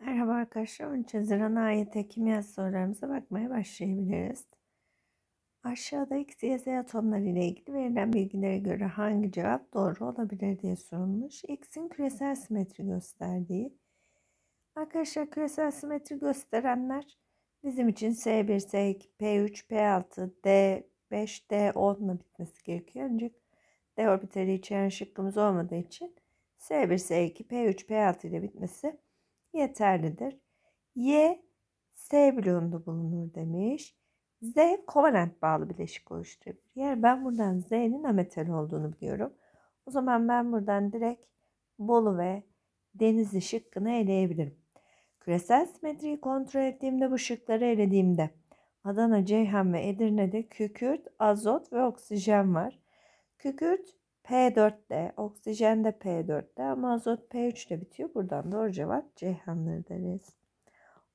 Merhaba arkadaşlar. 13 Haziran ayet kimya sorularımıza bakmaya başlayabiliriz. Aşağıda X, Y, atomları ile ilgili verilen bilgilere göre hangi cevap doğru olabilir diye sorulmuş. X'in küresel simetri gösterdiği. Arkadaşlar küresel simetri gösterenler bizim için S1, S2, P3, P6, D5, D10 ile bitmesi gerekiyor. Ancak D orbitali içeren şıkkımız olmadığı için S1, S2, P3, P6 ile bitmesi yeterlidir. Y, S bloğunda bulunur demiş. Z kovalent bağlı bileşik oluşturabilir. Yani ben buradan Z'nin ametal olduğunu biliyorum. O zaman ben buradan direkt Bolu ve Denizli şıkkını eleyebilirim. Küresel simetriyi kontrol ettiğimde bu şıkları elediğimde Adana, Ceyhan ve Edirne'de kükürt, azot ve oksijen var. Kükürt P4'te, oksijen de P4'te ama azot P3'te bitiyor. Buradan doğru cevap Ceyhanları deriz.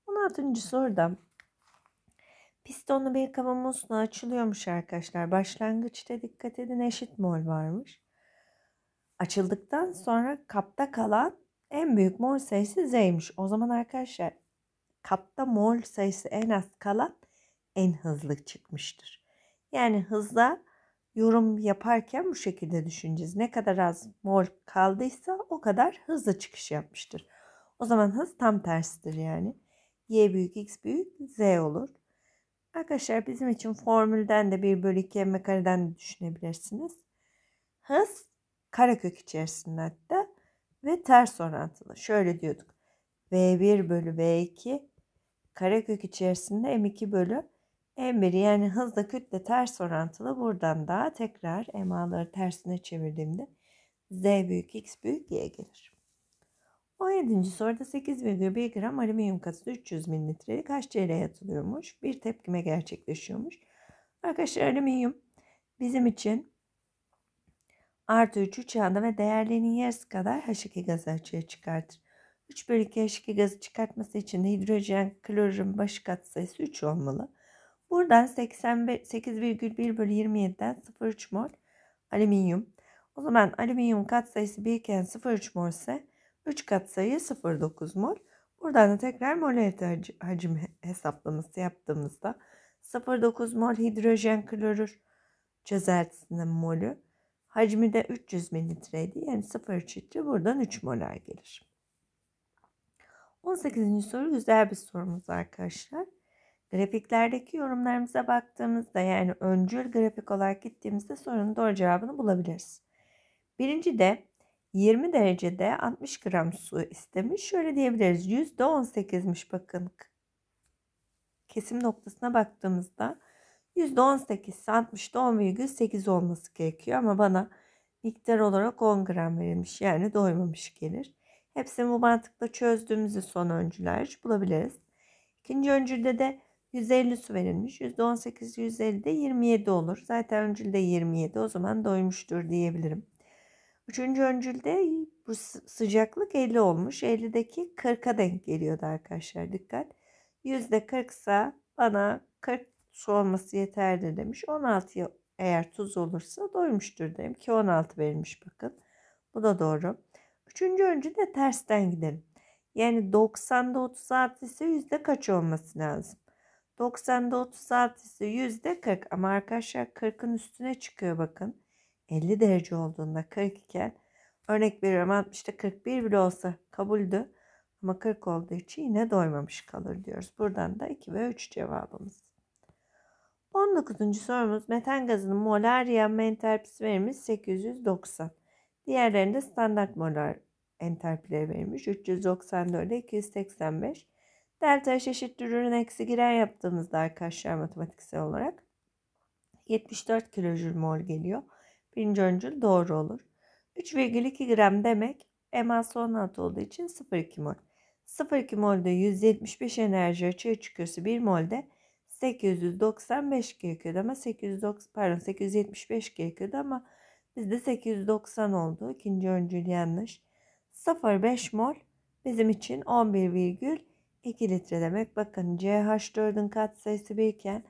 16. soruda pistonlu bir kavanozla açılıyormuş arkadaşlar. Başlangıçta dikkat edin eşit mol varmış. Açıldıktan sonra kapta kalan en büyük mol sayısı Z'ymiş. O zaman arkadaşlar kapta mol sayısı en az kalan en hızlı çıkmıştır. Yani hızla yorum yaparken bu şekilde düşüneceğiz. Ne kadar az mol kaldıysa o kadar hızlı çıkış yapmıştır. O zaman hız tam tersidir yani. Y büyük X büyük Z olur. Arkadaşlar bizim için formülden de 1 bölü 2 m kareden de düşünebilirsiniz. Hız karekök içerisinde hatta ve ters orantılı. Şöyle diyorduk. V1 bölü V2 karekök içerisinde M2 bölü M1 yani hızla kütle ters orantılı. Buradan da tekrar emaları tersine çevirdiğimde Z büyük X büyük Y gelir. 17. soruda 8,1 gram alüminyum katısı 300 mililitrelik HCl'ye yatılıyormuş. Bir tepkime gerçekleşiyormuş. Arkadaşlar alüminyum bizim için artı 3 3 anda ve değerlerinin yarısı kadar H2 gazı açığa çıkartır. 3 bölü 2 H2 gazı çıkartması için de hidrojen, klorun başı katsayısı 3 olmalı. Buradan 88,1 bölü 27'den 0,3 mol alüminyum. O zaman alüminyum katsayısı 1 iken 0,3 mol ise 3 katsayı 0,9 mol. Buradan da tekrar molarite hacim hesaplaması yaptığımızda 0,9 mol hidrojen klorür çözeltisinin molü hacmi de 300 mililitreydi. Yani 0,3 litre buradan 3 molar gelir. 18. soru güzel bir sorumuz arkadaşlar. Grafiklerdeki yorumlarımıza baktığımızda yani öncül grafik olarak gittiğimizde sorunun doğru cevabını bulabiliriz. Birinci de 20 derecede 60 gram su istemiş. Şöyle diyebiliriz %18'miş bakın. Kesim noktasına baktığımızda %18 ise 60'da 10,8 olması gerekiyor. Ama bana miktar olarak 10 gram verilmiş yani doymamış gelir. Hepsini bu mantıkla çözdüğümüzde son öncüler bulabiliriz. İkinci öncülde de 150 su verilmiş. %18 150 de 27 olur. Zaten öncülde 27 o zaman doymuştur diyebilirim. Üçüncü öncülde bu sıcaklık 50 olmuş. 50'deki 40'a denk geliyordu arkadaşlar dikkat. %40 ise bana 40 su olması yeterli demiş. 16 eğer tuz olursa doymuştur dedim ki 16 verilmiş bakın. Bu da doğru. Üçüncü öncü de tersten gidelim. Yani 90'da 36 ise yüzde kaç olması lazım? 90'da 36 ise yüzde 40 ama arkadaşlar 40'ın üstüne çıkıyor bakın. 50 derece olduğunda 40 iken örnek veriyorum 60'ta 41 bile olsa kabuldü. Ama 40 olduğu için yine doymamış kalır diyoruz. Buradan da 2 ve 3 cevabımız. 19. sorumuz metan gazının molar yanma entalpisi verilmiş 890. Diğerlerinde standart molar entalpileri verilmiş 394 285. Delta H eşittir ürün eksi girer yaptığımızda arkadaşlar matematiksel olarak 74 kilojül mol geliyor. Birinci öncül doğru olur. 3,2 gram demek emas 16 olduğu için 0,2 mol. 0,2 molde 175 enerji açığı çıkıyorsa 1 molde 895 gerekiyordu ama 890 pardon 875 gerekiyordu ama bizde 890 oldu. İkinci öncül yanlış. 0,5 mol bizim için 11,5 2 litre demek. Bakın CH4'ün katsayısı 1 iken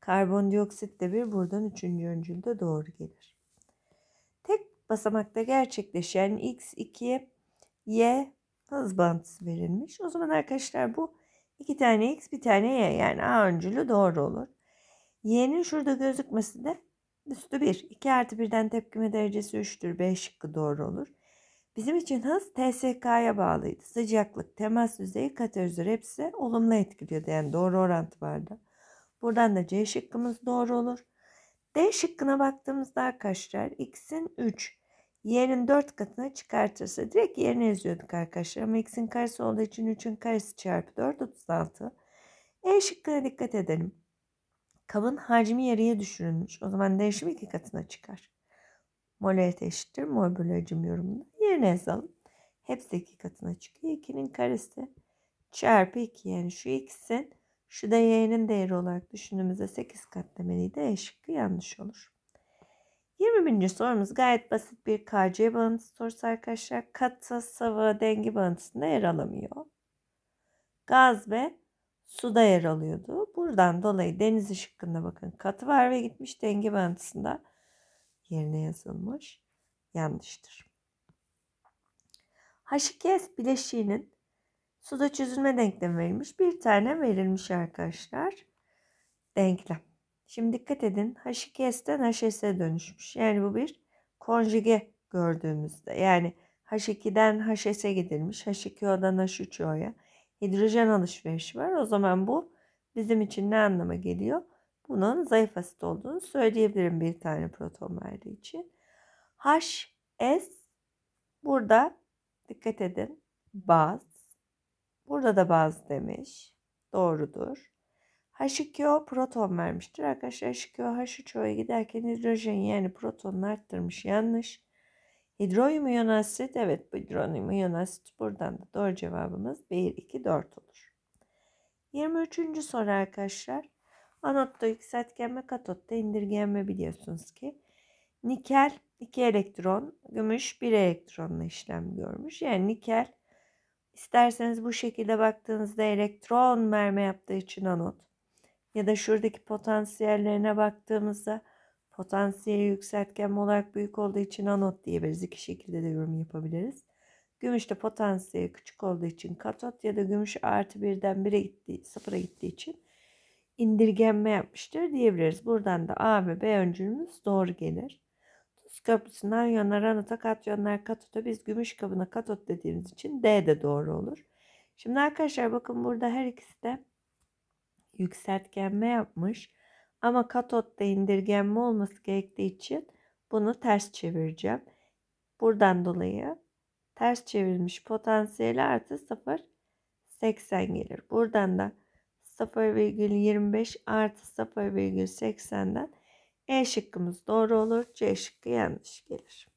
karbondioksit de 1 buradan 3. öncülde doğru gelir. Tek basamakta gerçekleşen x 2 Y hız bağıntısı verilmiş. O zaman arkadaşlar bu iki tane X bir tane Y yani A öncülü doğru olur. Y'nin şurada gözükmesi de üstü 1. 2 artı 1'den tepkime derecesi 3'tür. B şıkkı doğru olur. Bizim için hız TSK'ya bağlıydı. Sıcaklık, temas düzeyi, katalizör hepsi olumlu etkiliyordu. Yani doğru orantı vardı. Buradan da C şıkkımız doğru olur. D şıkkına baktığımızda arkadaşlar x'in 3, y'nin 4 katına çıkartırsa direkt yerini yazıyorduk arkadaşlar. Ama x'in karesi olduğu için 3'ün karesi çarpı 4, 36. E şıkkına dikkat edelim. Kabın hacmi yarıya düşürülmüş. O zaman değişim iki katına çıkar. Mole eşittir. Mol bölü hacim yorumunda. Yerine yazalım. Hepsi 2 katına çıkıyor. 2'nin karesi çarpı 2 yani şu x'in şu da y'nin değeri olarak düşündüğümüzde 8 kat demeliydi. E yanlış olur. 21. sorumuz gayet basit bir KC bağıntısı sorusu arkadaşlar. Katı, sıvı, dengi bağıntısında yer alamıyor. Gaz ve suda yer alıyordu. Buradan dolayı deniz şıkkında bakın katı var ve gitmiş dengi bağıntısında yerine yazılmış. Yanlıştır. H2S bileşiğinin suda çözülme denklemi verilmiş. Bir tane verilmiş arkadaşlar. Denklem. Şimdi dikkat edin. H2S'den HS'e dönüşmüş. Yani bu bir konjüge gördüğümüzde. Yani H2'den HS'e gidilmiş. H2O'dan H3O'ya hidrojen alışverişi var. O zaman bu bizim için ne anlama geliyor? Bunun zayıf asit olduğunu söyleyebilirim bir tane proton verdiği için. H, S burada Dikkat edin. Baz. Burada da baz demiş. Doğrudur. H2O proton vermiştir. Arkadaşlar H2O H3O'ya giderken hidrojen yani protonunu arttırmış. Yanlış. Hidronyum iyon asit. Evet bu hidronyum iyon asit. Buradan da doğru cevabımız 1, 2, 4 olur. 23. soru arkadaşlar. Anotta yükseltgenme katotta indirgenme biliyorsunuz ki. Nikel 2 elektron, gümüş 1 elektronla işlem görmüş. Yani nikel İsterseniz bu şekilde baktığınızda elektron merme yaptığı için anot ya da şuradaki potansiyellerine baktığımızda potansiyeli yükseltgen olarak büyük olduğu için anot diyebiliriz. İki şekilde de yorum yapabiliriz. Gümüşte potansiyeli küçük olduğu için katot ya da gümüş artı birden bire gitti, sıfıra gittiği için indirgenme yapmıştır diyebiliriz. Buradan da A ve B öncülümüz doğru gelir. Kız köprüsünden yanar anıta kat yanar katota biz gümüş kabına katot dediğimiz için D de doğru olur. Şimdi arkadaşlar bakın burada her ikisi de yükseltgenme yapmış. Ama katotta indirgenme olması gerektiği için bunu ters çevireceğim. Buradan dolayı ters çevirmiş potansiyeli artı 0 80 gelir. Buradan da 0,25 artı 0,80'den e şıkkımız doğru olur. C şıkkı yanlış gelir.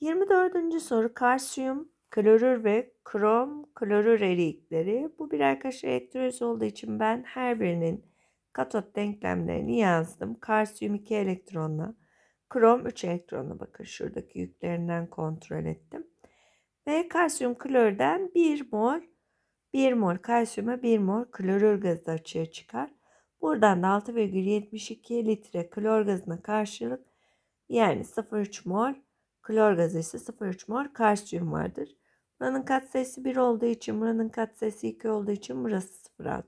24. soru kalsiyum, klorür ve krom klorür eriyikleri. Bu birer kaşığı elektroz olduğu için ben her birinin katot denklemlerini yazdım. Kalsiyum 2 elektronla, krom 3 elektronla bakın şuradaki yüklerinden kontrol ettim. Ve kalsiyum klorürden 1 mol 1 mol kalsiyuma 1 mol klorür gazı açığa çıkar. Buradan da 6,72 litre klor gazına karşılık yani 0,3 mol klor gazı ise 0,3 mol kalsiyum vardır. Buranın katsayısı 1 olduğu için buranın katsayısı 2 olduğu için burası 0,6.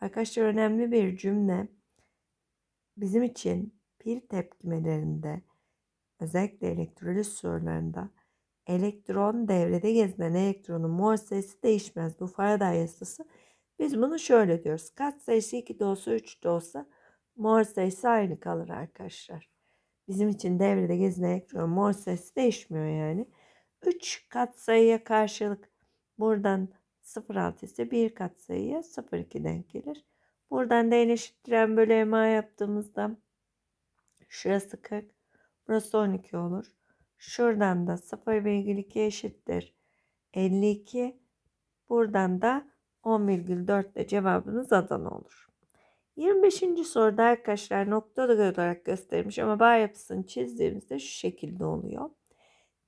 Arkadaşlar önemli bir cümle. Bizim için pil tepkimelerinde özellikle elektroliz sorularında elektron devrede gezinen elektronun mol sayısı değişmez. Bu Faraday yasası biz bunu şöyle diyoruz. Kat sayısı 2 de olsa 3 de olsa mol sayısı aynı kalır arkadaşlar. Bizim için devrede gezinen elektron mol sayısı değişmiyor yani. 3 kat sayıya karşılık buradan 0.6 ise 1 kat sayıya 0.2 denk gelir. Buradan da en eşittiren bölü MA yaptığımızda şurası 40, burası 12 olur. Şuradan da 0,2 eşittir 52. Buradan da 10,4 de cevabınız Adana olur. 25. soruda arkadaşlar noktalı olarak göstermiş ama bağ yapısını çizdiğimizde şu şekilde oluyor.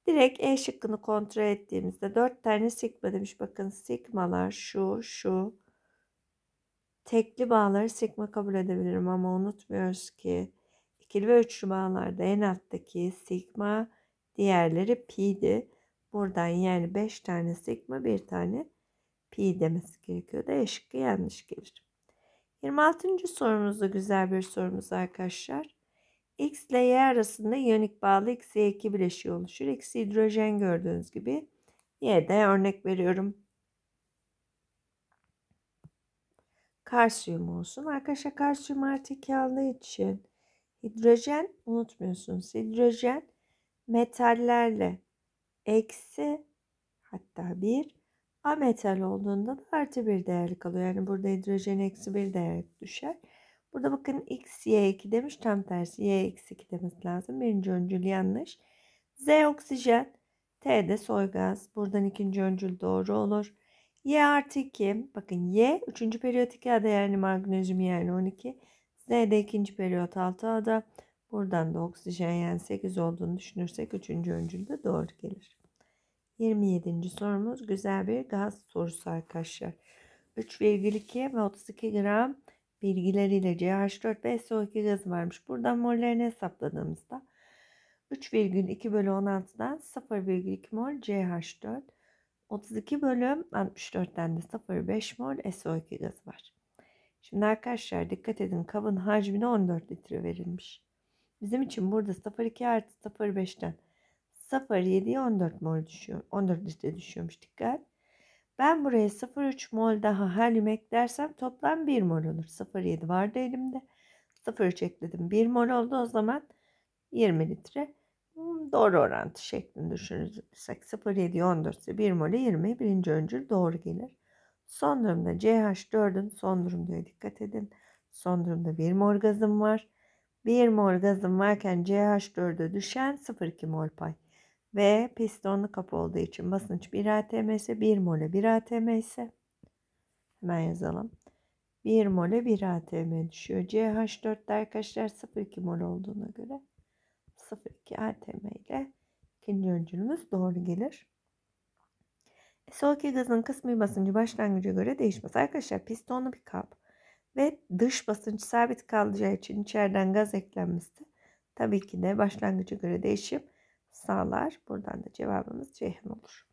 Direkt E şıkkını kontrol ettiğimizde 4 tane sigma demiş. Bakın sigmalar şu, şu. Tekli bağları sigma kabul edebilirim ama unutmuyoruz ki ikili ve üçlü bağlarda en alttaki sigma diğerleri pi'di. Buradan yani 5 tane sigma bir tane pi demesi gerekiyor da şıkkı yanlış gelir. 26. sorumuzda güzel bir sorumuz arkadaşlar. X ile Y arasında iyonik bağlı XY2 bileşiği oluşur. X hidrojen gördüğünüz gibi. Y'de örnek veriyorum. Kalsiyum olsun. Arkadaşlar kalsiyum artı 2 aldığı için hidrojen unutmuyorsunuz. Hidrojen metallerle eksi hatta 1 A metal olduğunda da artı bir değer kalıyor. Yani burada hidrojen eksi bir değer düşer. Burada bakın x, y 2 demiş. Tam tersi y eksi 2 demesi lazım. Birinci öncül yanlış. Z oksijen. T de soy gaz. Buradan ikinci öncül doğru olur. Y artı 2. Bakın Y 3. periyotik ada yani magnezyum yani 12. Z de 2. periyot 6 ada. Buradan da oksijen yani 8 olduğunu düşünürsek 3. öncül de doğru gelir. 27. sorumuz güzel bir gaz sorusu arkadaşlar. 3,2 ve 32 gram bilgileriyle CH4 ve SO2 gazı varmış. Buradan mollerini hesapladığımızda 3,2 bölü 16'dan 0,2 mol CH4, 32 bölü 64'ten de 0,5 mol SO2 gazı var. Şimdi arkadaşlar dikkat edin kabın hacmine 14 litre verilmiş. Bizim için burada 0,2 artı 0,5'ten 0,7'ye 14 mol düşüyor. 14 litre düşüyormuş dikkat. Ben buraya 0,3 mol daha helyum eklersem toplam 1 mol olur. 0,7 vardı elimde. 0,3 ekledim. 1 mol oldu o zaman 20 litre. Hmm, doğru orantı şeklinde düşünürsek 0,7 14 ise 1 mol 20 birinci öncül doğru gelir. Son durumda CH4'ün son durumda dikkat edin. Son durumda 1 mol gazım var. 1 mol gazım varken CH4'e düşen 0,2 mol pay ve pistonlu kapı olduğu için basınç 1 atm ise 1 mole 1 atm ise hemen yazalım 1 mole 1 atm düşüyor CH4'te arkadaşlar 0,2 mol olduğuna göre 0,2 atm ile ikinci öncülümüz doğru gelir e, SO2 gazın kısmi basıncı başlangıca göre değişmez arkadaşlar pistonlu bir kap ve dış basınç sabit kalacağı için içeriden gaz eklenmesi tabii ki de başlangıca göre değişip sağlar. Buradan da cevabımız Ceyhan olur.